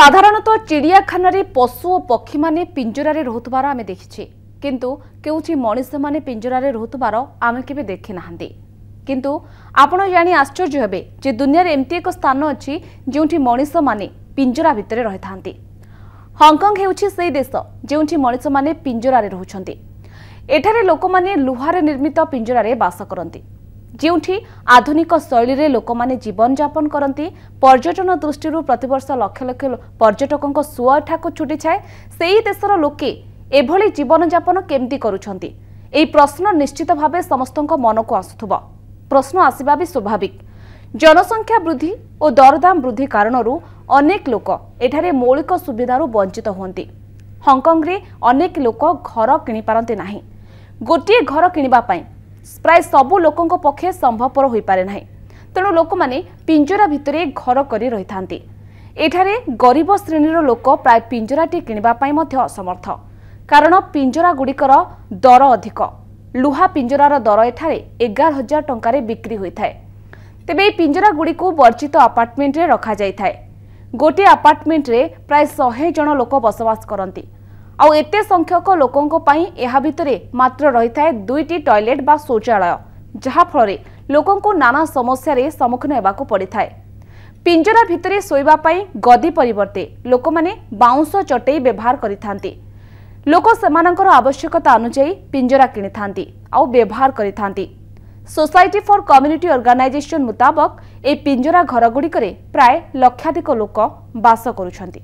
সাধারণত চিড়িয়াখানায় পশু ও পক্ষী মানে পিঞ্জরারে রহুবার আমি দেখিছি কিন্তু কেউটি মনিষ মানে পিঞ্জরারে রহুবার আমি কেবে দেখি না কিন্তু আপনার জাঁ আশ্চর্য হবে যে দুনিয়ার এমতি এক স্থান অছি যেটি মনিষ মানে পিঞ্জরা ভিতরে রয়ে থাকে হংকং হচ্ছে সেই দেশ যেটি মনিষ মানে পিঞ্জরারে রুচার এখানে লোক মানে লুহারে নির্মিত পিঞ্জরারে বাস করতে ଯେଉଁଠି ଆଧୁନିକ ଶୈଳୀରେ ଲୋକମାନେ ଜୀବନଯାପନ କରନ୍ତି ପର୍ଯ୍ୟଟନ ଦୃଷ୍ଟିରୁ ପ୍ରତିବର୍ଷ ଲକ୍ଷ ଲକ୍ଷ ପର୍ଯ୍ୟଟକଙ୍କ ସୁଅ ଏଠାକୁ ଛୁଟିଥାଏ ସେହି ଦେଶର ଲୋକେ ଏଭଳି ଜୀବନଯାପନ କେମିତି କରୁଛନ୍ତି ଏହି ପ୍ରଶ୍ନ ନିଶ୍ଚିତ ଭାବେ ସମସ୍ତଙ୍କ ମନକୁ ଆସୁଥିବ ପ୍ରଶ୍ନ ଆସିବା ବି ସ୍ୱାଭାବିକ ଜନସଂଖ୍ୟା ବୃଦ୍ଧି ଓ ଦରଦାମ ବୃଦ୍ଧି କାରଣରୁ ଅନେକ ଲୋକ ଏଠାରେ ମୌଳିକ ସୁବିଧାରୁ ବଞ୍ଚିତ ହୁଅନ୍ତି ହଂକଂରେ ଅନେକ ଲୋକ ଘର କିଣିପାରନ୍ତି ନାହିଁ ଗୋଟିଏ ଘର କିଣିବା ପାଇଁ ପ୍ରାୟ ସବୁ ଲୋକଙ୍କ ପକ୍ଷେ ସମ୍ଭବପର ହୋଇପାରେ ନାହିଁ ତେଣୁ ଲୋକମାନେ ପିଞ୍ଜରା ଭିତରେ ଘର କରି ରହିଥାନ୍ତି ଏଠାରେ ଗରିବ ଶ୍ରେଣୀର ଲୋକ ପ୍ରାୟ ପିଞ୍ଜରାଟି କିଣିବା ପାଇଁ ମଧ୍ୟ ଅସମର୍ଥ କାରଣ ପିଞ୍ଜରାଗୁଡ଼ିକର ଦର ଅଧିକ ଲୁହା ପିଞ୍ଜରାର ଦର ଏଠାରେ ଏଗାର ହଜାର ଟଙ୍କାରେ ବିକ୍ରି ହୋଇଥାଏ ତେବେ ଏହି ପିଞ୍ଜରାଗୁଡ଼ିକୁ ବର୍ଜିତ ଆପାର୍ଟମେଣ୍ଟରେ ରଖାଯାଇଥାଏ ଗୋଟିଏ ଆପାର୍ଟମେଣ୍ଟରେ ପ୍ରାୟ ଶହେ ଜଣ ଲୋକ ବସବାସ କରନ୍ତି ଆଉ ଏତେ ସଂଖ୍ୟକ ଲୋକଙ୍କ ପାଇଁ ଏହା ଭିତରେ ମାତ୍ର ରହିଥାଏ ଦୁଇଟି ଟଏଲେଟ୍ ବା ଶୌଚାଳୟ ଯାହାଫଳରେ ଲୋକଙ୍କୁ ନାନା ସମସ୍ୟାରେ ସମ୍ମୁଖୀନ ହେବାକୁ ପଡ଼ିଥାଏ ପିଞ୍ଜରା ଭିତରେ ଶୋଇବା ପାଇଁ ଗଦି ପରିବର୍ତ୍ତେ ଲୋକମାନେ ବାଉଁଶ ଚଟେଇ ବ୍ୟବହାର କରିଥାନ୍ତି ଲୋକ ସେମାନଙ୍କର ଆବଶ୍ୟକତା ଅନୁଯାୟୀ ପିଞ୍ଜରା କିଣିଥାନ୍ତି ଆଉ ବ୍ୟବହାର କରିଥାନ୍ତି ସୋସାଇଟି ଫର୍ କମ୍ୟୁନିଟି ଅର୍ଗାନାଇଜେସନ୍ ମୁତାବକ ଏହି ପିଞ୍ଜରା ଘରଗୁଡ଼ିକରେ ପ୍ରାୟ ଲକ୍ଷାଧିକ ଲୋକ ବାସ କରୁଛନ୍ତି